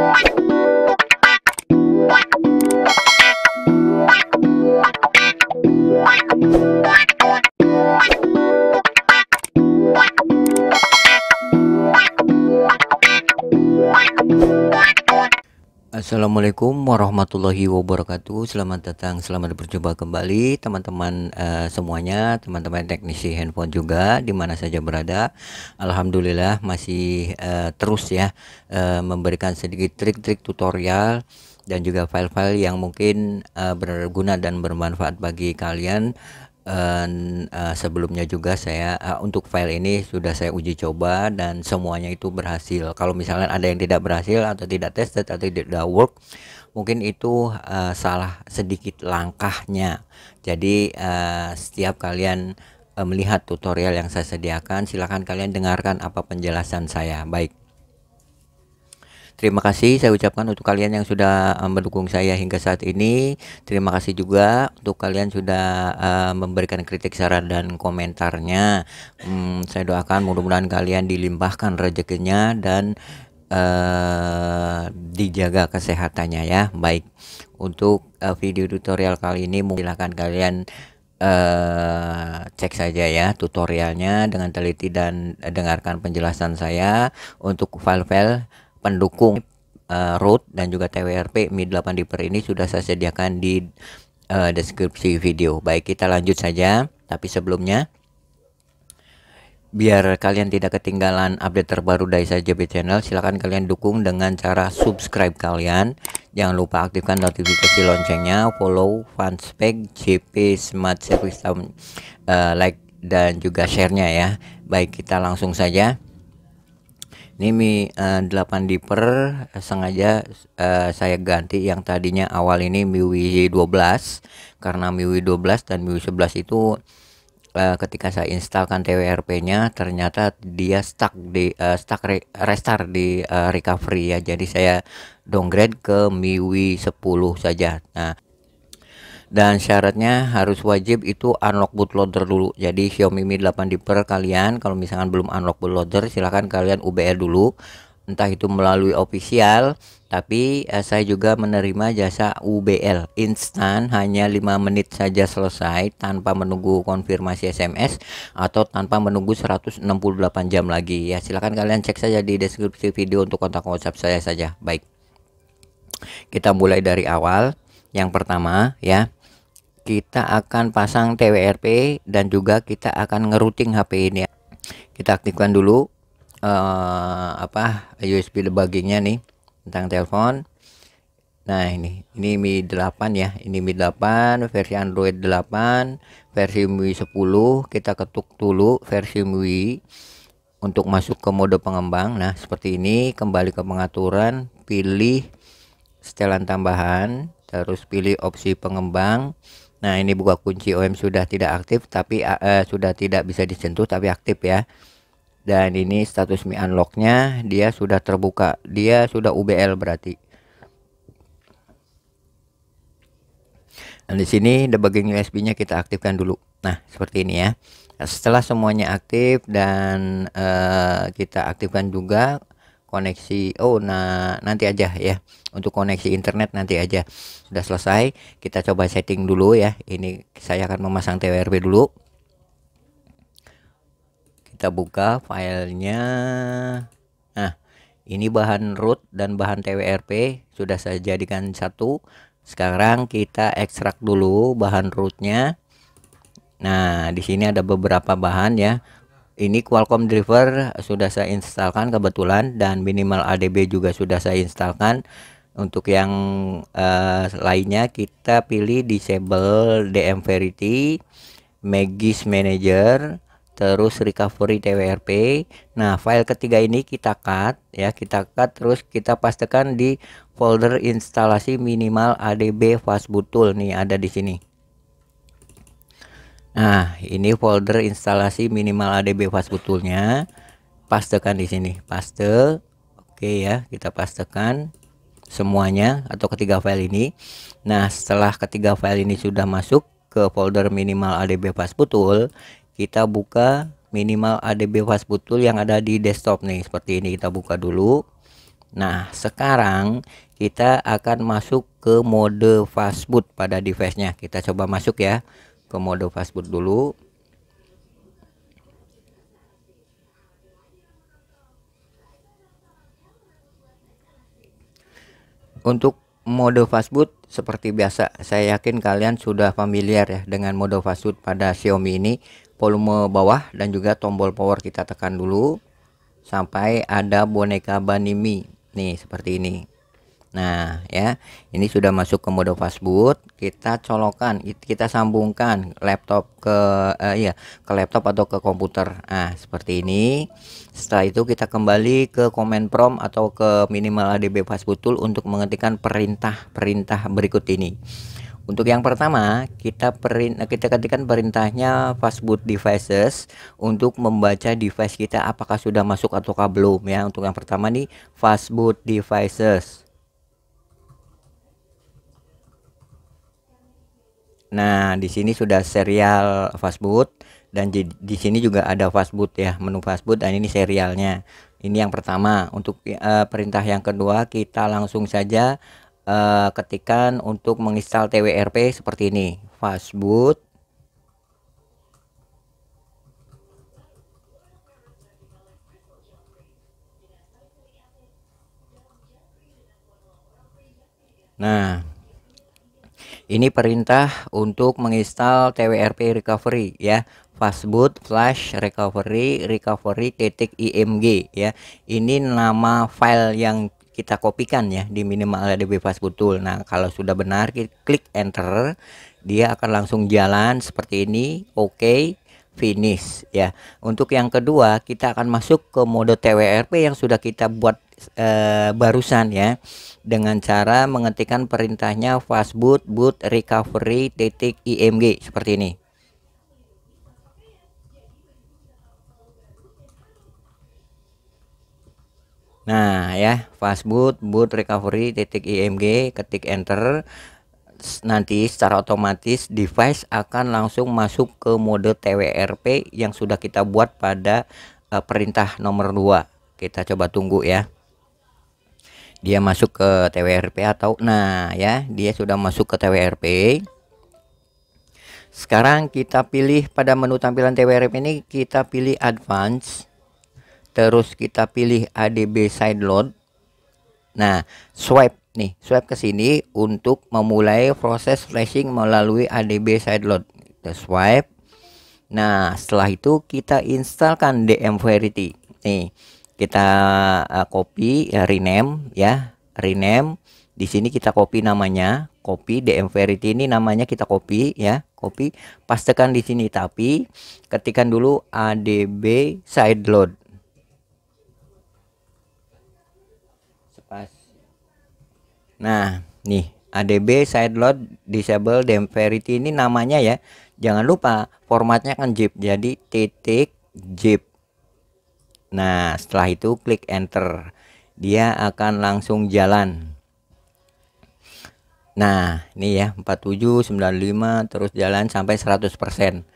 What? Assalamualaikum warahmatullahi wabarakatuh Selamat datang, selamat berjumpa kembali Teman-teman uh, semuanya Teman-teman teknisi handphone juga di mana saja berada Alhamdulillah masih uh, terus ya uh, Memberikan sedikit trik-trik tutorial Dan juga file-file yang mungkin uh, berguna dan bermanfaat bagi kalian uh, uh, sebelumnya juga saya uh, untuk file ini sudah saya uji coba dan semuanya itu berhasil kalau misalnya ada yang tidak berhasil atau tidak tested atau tidak work mungkin itu uh, salah sedikit langkahnya jadi uh, setiap kalian uh, melihat tutorial yang saya sediakan silahkan kalian dengarkan apa penjelasan saya baik Terima kasih saya ucapkan untuk kalian yang sudah eh, mendukung saya hingga saat ini. Terima kasih juga untuk kalian sudah eh, memberikan kritik, saran dan komentarnya. Hmm, saya doakan mudah-mudahan kalian dilimpahkan rezekinya dan uh, dijaga kesehatannya ya. Baik. Untuk video tutorial kali ini silahkan kalian Uh, cek saja ya tutorialnya dengan teliti dan dengarkan penjelasan saya untuk file-file pendukung uh, eh, root dan juga TWRP Mi 8 Reaper ini sudah saya sediakan di uh, deskripsi video. Baik, kita lanjut saja. Tapi sebelumnya biar kalian tidak ketinggalan update terbaru dari saya JB Channel, silahkan kalian dukung dengan cara subscribe kalian. Jangan lupa aktifkan notifikasi loncengnya, follow fanspage JP Smart Service uh, like dan juga sharenya ya. Baik, kita langsung saja ini mi uh, eh, 8 diper eh, sengaja uh, saya ganti yang tadinya awal ini MIUI 12 karena MIUI 12 dan MIUI 11 itu uh, ketika saya instalkan TWRP-nya ternyata dia stuck di uh, stuck re restart di uh, recovery ya jadi saya downgrade ke MIUI 10 saja nah dan syaratnya harus wajib itu unlock bootloader dulu jadi Xiaomi Mi 8 Pro kalian kalau misalkan belum unlock bootloader silahkan kalian UBL dulu entah itu melalui official tapi eh, saya juga menerima jasa UBL instan hanya 5 menit saja selesai tanpa menunggu konfirmasi SMS atau tanpa menunggu 168 jam lagi ya silahkan kalian cek saja di deskripsi video untuk kontak WhatsApp saya saja baik kita mulai dari awal yang pertama ya, kita akan pasang TWRP dan juga kita akan ngeruting HP ini. Ya. Kita aktifkan dulu uh, apa USB debuggingnya nih tentang telepon. Nah ini, ini Mi 8 ya, ini Mi 8 versi Android 8, versi mi 10 kita ketuk dulu versi mi untuk masuk ke mode pengembang. Nah seperti ini kembali ke pengaturan, pilih setelan tambahan, terus pilih opsi pengembang nah ini buka kunci OM sudah tidak aktif tapi uh, sudah tidak bisa disentuh tapi aktif ya dan ini status mi unlocknya dia sudah terbuka dia sudah UBL berarti Nah, di sini debugging USB-nya kita aktifkan dulu. Nah, seperti ini ya. Setelah semuanya aktif dan uh, kita aktifkan juga koneksi. Oh, nah nanti aja ya untuk koneksi internet nanti aja sudah selesai kita coba setting dulu ya ini saya akan memasang TWRP dulu kita buka filenya nah ini bahan root dan bahan TWRP sudah saya jadikan satu sekarang kita ekstrak dulu bahan rootnya nah di sini ada beberapa bahan ya ini Qualcomm driver sudah saya instalkan kebetulan dan minimal ADB juga sudah saya instalkan untuk yang uh, lainnya kita pilih disable DM Verity Magis Manager terus recovery TWRP nah file ketiga ini kita cut ya kita cut terus kita pastikan di folder instalasi minimal ADB fastboot tool nih ada di sini nah ini folder instalasi minimal ADB fastboot toolnya pastekan di sini paste oke ya kita pastekan semuanya atau ketiga file ini. Nah, setelah ketiga file ini sudah masuk ke folder minimal ADB Fastbootool, kita buka minimal ADB Fastbootool yang ada di desktop nih. Seperti ini kita buka dulu. Nah, sekarang kita akan masuk ke mode fastboot pada device-nya. Kita coba masuk ya ke mode fastboot dulu. Untuk mode fastboot seperti biasa saya yakin kalian sudah familiar ya dengan mode fastboot pada Xiaomi ini volume bawah dan juga tombol power kita tekan dulu sampai ada boneka banimi nih seperti ini Nah, ya. Ini sudah masuk ke mode fastboot, kita colokan, kita sambungkan laptop ke uh, ya, ke laptop atau ke komputer. Nah, seperti ini. Setelah itu kita kembali ke command prompt atau ke minimal ADB fastboot tool untuk mengetikkan perintah-perintah berikut ini. Untuk yang pertama, kita perin kita ketikkan perintahnya fastboot devices untuk membaca device kita apakah sudah masuk ataukah belum ya. Untuk yang pertama nih fastboot devices. Nah, di sini sudah serial fast food dan di sini juga ada fast food ya, menu fast food dan ini serialnya. Ini yang pertama. Untuk uh, perintah yang kedua kita langsung saja uh, ketikan untuk menginstal TWRP seperti ini. Fast food Nah, ini perintah untuk menginstal TWRP recovery ya, fastboot flash recovery recovery titik img ya. Ini nama file yang kita kopikan ya di minimal ada bebas betul Nah, kalau sudah benar klik enter, dia akan langsung jalan seperti ini. Oke. Okay finish ya. Untuk yang kedua, kita akan masuk ke mode TWRP yang sudah kita buat e, barusan ya dengan cara mengetikkan perintahnya fastboot boot recovery titik img seperti ini Nah ya fastboot boot recovery titik img ketik enter nanti secara otomatis device akan langsung masuk ke mode TWRP yang sudah kita buat pada eh, perintah nomor 2 kita coba tunggu ya dia masuk ke TWRP atau nah ya dia sudah masuk ke TWRP sekarang kita pilih pada menu tampilan TWRP ini kita pilih advance terus kita pilih ADB sideload nah swipe nih swipe ke sini untuk memulai proses flashing melalui ADB sideload kita swipe nah setelah itu kita installkan DM Verity nih kita uh, copy ya, rename ya rename di sini kita copy namanya copy dm verity ini namanya kita copy ya copy pastekan di sini tapi ketikan dulu adb sideload nah nih adb sideload disable dm verity ini namanya ya jangan lupa formatnya kan zip jadi titik zip Nah, setelah itu klik enter. Dia akan langsung jalan. Nah, ini ya 47 95 terus jalan sampai 100%.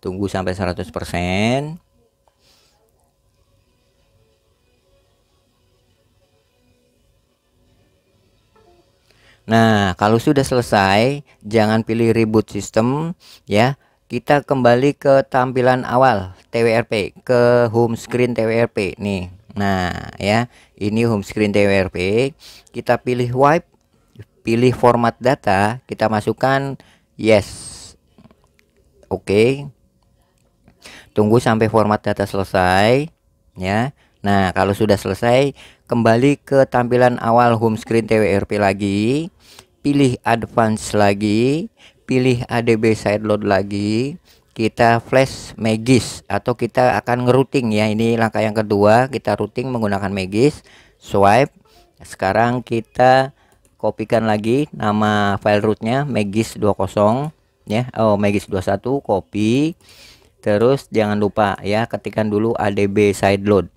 Tunggu sampai 100%. Nah, kalau sudah selesai, jangan pilih reboot system ya kita kembali ke tampilan awal TWRP ke home screen TWRP nih nah ya ini home screen TWRP kita pilih wipe pilih format data kita masukkan yes oke okay. tunggu sampai format data selesai ya nah kalau sudah selesai kembali ke tampilan awal home screen TWRP lagi pilih advance lagi pilih ADB side load lagi kita flash magis atau kita akan ngerouting ya ini langkah yang kedua kita routing menggunakan magis swipe sekarang kita kopikan lagi nama file rootnya magis 20 ya oh magis 21 copy terus jangan lupa ya ketikan dulu adb side load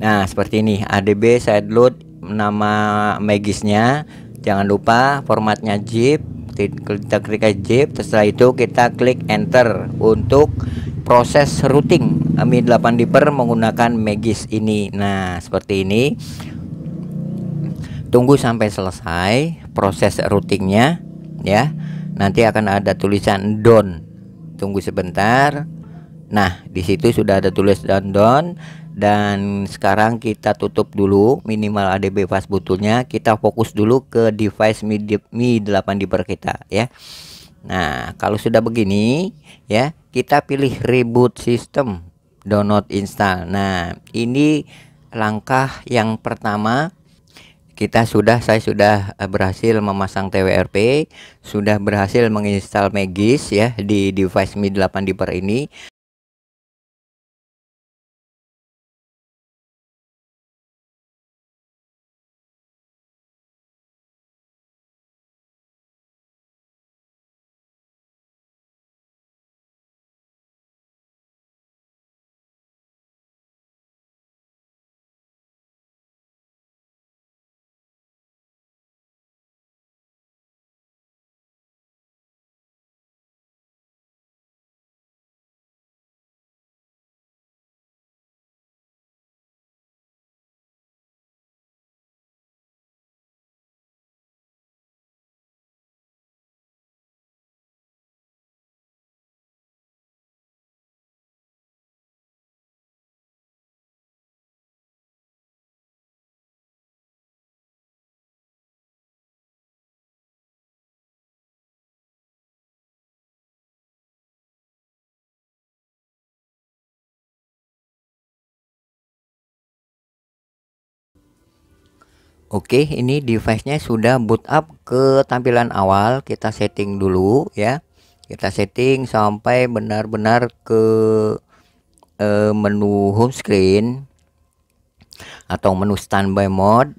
nah seperti ini adb side load nama magisnya jangan lupa formatnya zip kita klik zip setelah itu kita klik enter untuk proses routing Ami 8 Dipper menggunakan magis ini nah seperti ini tunggu sampai selesai proses routingnya ya nanti akan ada tulisan down tunggu sebentar Nah, di situ sudah ada tulis don dan sekarang kita tutup dulu minimal ADB fast butulnya. Kita fokus dulu ke device Mi, Mi 8 di kita ya. Nah, kalau sudah begini ya, kita pilih reboot system, download install. Nah, ini langkah yang pertama kita sudah saya sudah eh, berhasil memasang TWRP, sudah berhasil menginstal Magis ya di device Mi 8 diper ini. Oke, ini device-nya sudah boot up ke tampilan awal. Kita setting dulu ya. Kita setting sampai benar-benar ke eh, menu home screen atau menu standby mode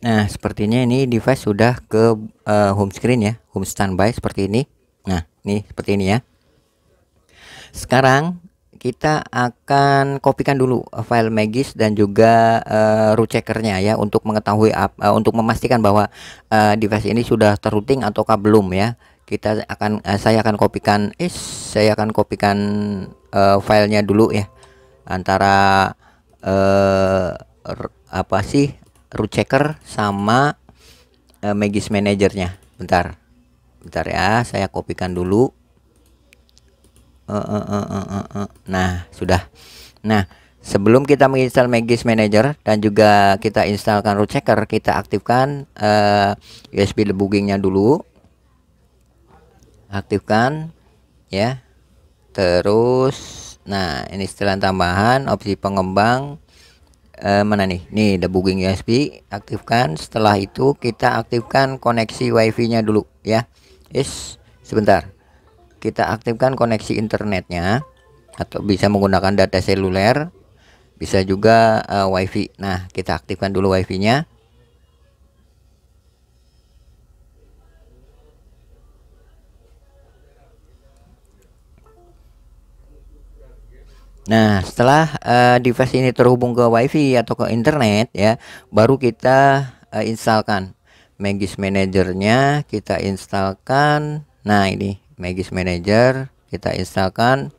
Nah, sepertinya ini device sudah ke uh, home screen ya, home standby seperti ini. Nah, ini seperti ini ya. Sekarang kita akan kopikan dulu file Magis dan juga uh, root checkernya ya untuk mengetahui up, uh, eh, untuk memastikan bahwa uh, device ini sudah terrouting ataukah belum ya. Kita akan uh, saya akan kopikan eh saya akan kopikan uh, filenya dulu ya antara uh, apa sih root checker sama uh, e, magis manajernya bentar bentar ya saya kopikan dulu uh, uh, uh, uh, uh, uh. nah sudah nah sebelum kita menginstal magis manager dan juga kita instalkan root checker kita aktifkan uh, e, USB debuggingnya dulu aktifkan ya terus nah ini setelan tambahan opsi pengembang eh, mana nih nih debugging USB aktifkan setelah itu kita aktifkan koneksi WiFi nya dulu ya is sebentar kita aktifkan koneksi internetnya atau bisa menggunakan data seluler bisa juga wi eh, WiFi nah kita aktifkan dulu WiFi nya Nah, setelah uh, device ini terhubung ke WiFi atau ke internet ya, baru kita uh, eh, instalkan Magis Manager-nya. kita instalkan. Nah, ini Magis Manager, kita instalkan.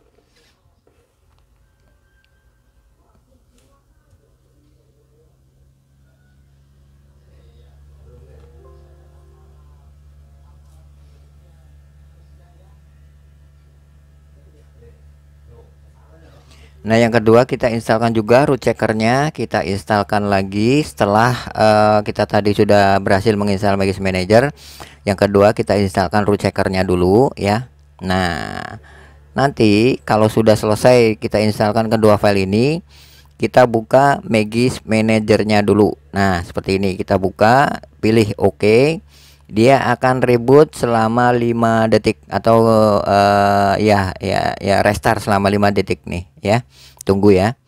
Nah yang kedua kita instalkan juga root checkernya kita instalkan lagi setelah uh, kita tadi sudah berhasil menginstal Magis Manager yang kedua kita instalkan root checkernya dulu ya Nah nanti kalau sudah selesai kita instalkan kedua file ini kita buka Magis Managernya dulu Nah seperti ini kita buka pilih oke OK dia akan reboot selama 5 detik atau uh, ya ya ya restart selama 5 detik nih ya tunggu ya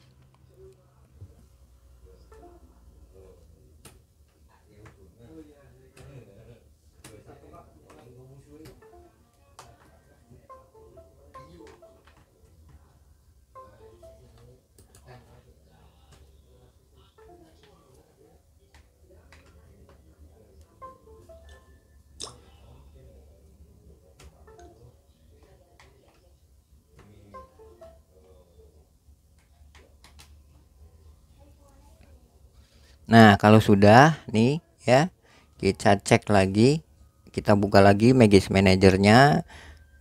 Nah, kalau sudah nih ya, kita cek lagi, kita buka lagi Magis Manajernya.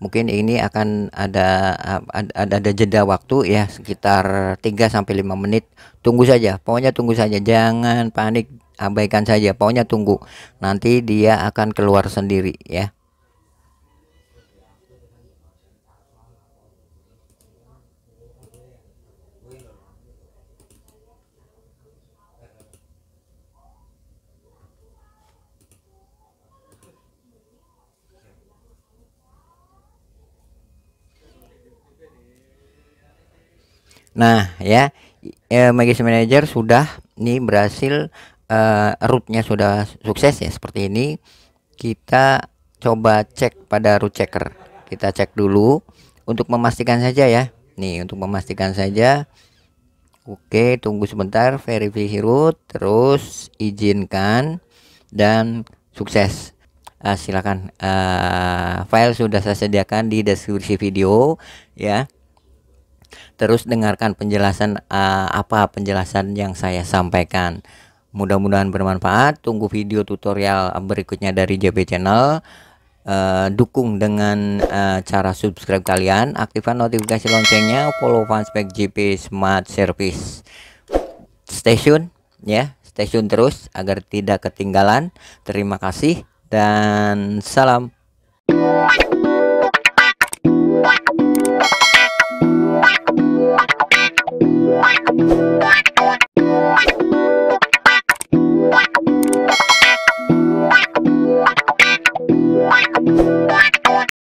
Mungkin ini akan ada ada ada jeda waktu ya sekitar 3 sampai lima menit. Tunggu saja, pokoknya tunggu saja. Jangan panik, abaikan saja. Pokoknya tunggu. Nanti dia akan keluar sendiri ya. Nah, ya e, Magis Manager sudah nih berhasil e, eh, rootnya sudah sukses ya seperti ini. Kita coba cek pada root checker. Kita cek dulu untuk memastikan saja ya. Nih, untuk memastikan saja. Oke, tunggu sebentar verifikasi root, terus izinkan dan sukses uh, silakan uh, file sudah saya sediakan di deskripsi video ya terus dengarkan penjelasan uh, apa penjelasan yang saya sampaikan. Mudah-mudahan bermanfaat. Tunggu video tutorial berikutnya dari JP Channel. Uh, dukung dengan uh, cara subscribe kalian, aktifkan notifikasi loncengnya, follow fanspage JP Smart Service. Station ya, station terus agar tidak ketinggalan. Terima kasih dan salam. What?